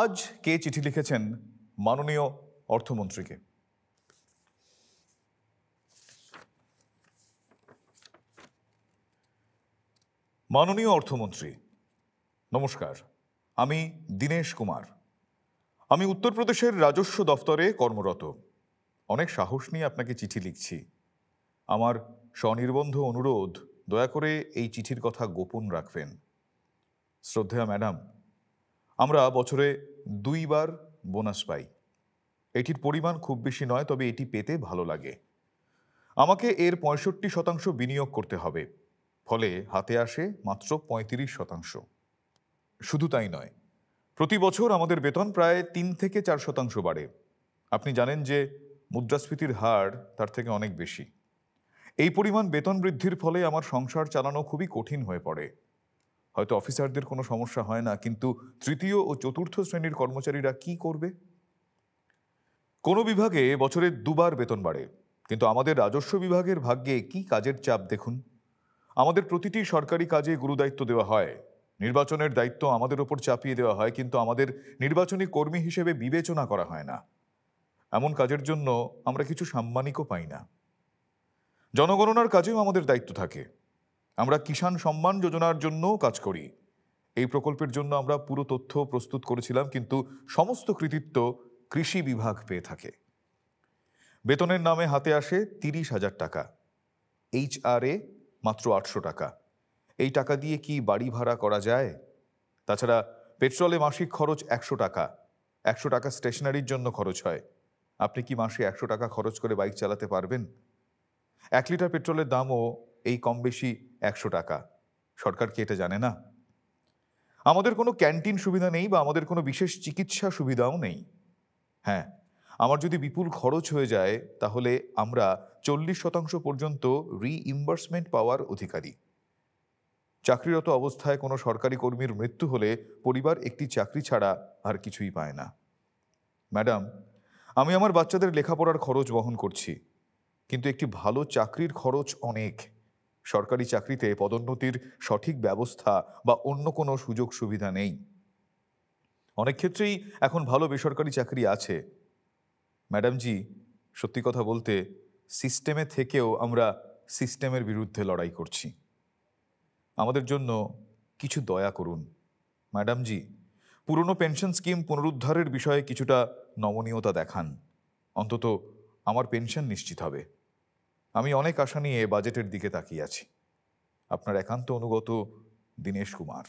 আজ কে চিঠি লিখেছেন মাননীয় অর্থমন্ত্রীকে মাননীয় অর্থমন্ত্রী নমস্কার আমি দীনেশ কুমার আমি উত্তরপ্রদেশের রাজস্ব দফতরে কর্মরত অনেক সাহস নিয়ে আপনাকে চিঠি লিখছি আমার স্বনির্বন্ধ অনুরোধ দয়া করে এই চিঠির কথা গোপন রাখবেন শ্রদ্ধেয়া ম্যাডাম আমরা বছরে দুইবার বোনাস পাই এটির পরিমাণ খুব বেশি নয় তবে এটি পেতে ভালো লাগে আমাকে এর পঁয়ষট্টি শতাংশ বিনিয়োগ করতে হবে ফলে হাতে আসে মাত্র পঁয়ত্রিশ শতাংশ শুধু তাই নয় প্রতি বছর আমাদের বেতন প্রায় তিন থেকে চার শতাংশ বাড়ে আপনি জানেন যে মুদ্রাস্ফীতির হার তার থেকে অনেক বেশি এই পরিমাণ বেতন বৃদ্ধির ফলে আমার সংসার চালানো খুবই কঠিন হয়ে পড়ে হয়তো অফিসারদের কোনো সমস্যা হয় না কিন্তু তৃতীয় ও চতুর্থ শ্রেণীর কর্মচারীরা কি করবে কোনো বিভাগে বছরে দুবার বেতন বাড়ে কিন্তু আমাদের রাজস্ব বিভাগের ভাগ্যে কি কাজের চাপ দেখুন আমাদের প্রতিটি সরকারি কাজে গুরুদায়িত্ব দেওয়া হয় নির্বাচনের দায়িত্ব আমাদের ওপর চাপিয়ে দেওয়া হয় কিন্তু আমাদের নির্বাচনী কর্মী হিসেবে বিবেচনা করা হয় না এমন কাজের জন্য আমরা কিছু সাম্মানিকও পাই না জনগণনার কাজেও আমাদের দায়িত্ব থাকে আমরা কিষাণ সম্মান যোজনার জন্যও কাজ করি এই প্রকল্পের জন্য আমরা পুরো তথ্য প্রস্তুত করেছিলাম কিন্তু সমস্ত কৃতিত্ব কৃষি বিভাগ পেয়ে থাকে বেতনের নামে হাতে আসে তিরিশ হাজার টাকা এইচআরএ মাত্র আটশো টাকা এই টাকা দিয়ে কি বাড়ি ভাড়া করা যায় তাছাড়া পেট্রোলে মাসিক খরচ একশো টাকা একশো টাকা স্টেশনারির জন্য খরচ হয় আপনি কি মাসে একশো টাকা খরচ করে বাইক চালাতে পারবেন এক লিটার পেট্রোলের দামও এই কম বেশি একশো টাকা সরকার কি এটা জানে না আমাদের কোনো ক্যান্টিন সুবিধা নেই বা আমাদের কোনো বিশেষ চিকিৎসা সুবিধাও নেই হ্যাঁ আমার যদি বিপুল খরচ হয়ে যায় তাহলে আমরা চল্লিশ শতাংশ পর্যন্ত রিইম্বার্সমেন্ট পাওয়ার অধিকারী চাকরিরত অবস্থায় কোনো সরকারি কর্মীর মৃত্যু হলে পরিবার একটি চাকরি ছাড়া আর কিছুই পায় না ম্যাডাম আমি আমার বাচ্চাদের লেখাপড়ার খরচ বহন করছি কিন্তু একটি ভালো চাকরির খরচ অনেক সরকারি চাকরিতে পদোন্নতির সঠিক ব্যবস্থা বা অন্য কোনো সুযোগ সুবিধা নেই অনেক ক্ষেত্রেই এখন ভালো বেসরকারি চাকরি আছে ম্যাডামজি সত্যি কথা বলতে সিস্টেমে থেকেও আমরা সিস্টেমের বিরুদ্ধে লড়াই করছি আমাদের জন্য কিছু দয়া করুন ম্যাডামজি পুরনো পেনশন স্কিম পুনরুদ্ধারের বিষয়ে কিছুটা নমনীয়তা দেখান অন্তত আমার পেনশন নিশ্চিত হবে আমি অনেক আশা নিয়ে বাজেটের দিকে তাকিয়ে আছি আপনার একান্ত অনুগত দীনেশ কুমার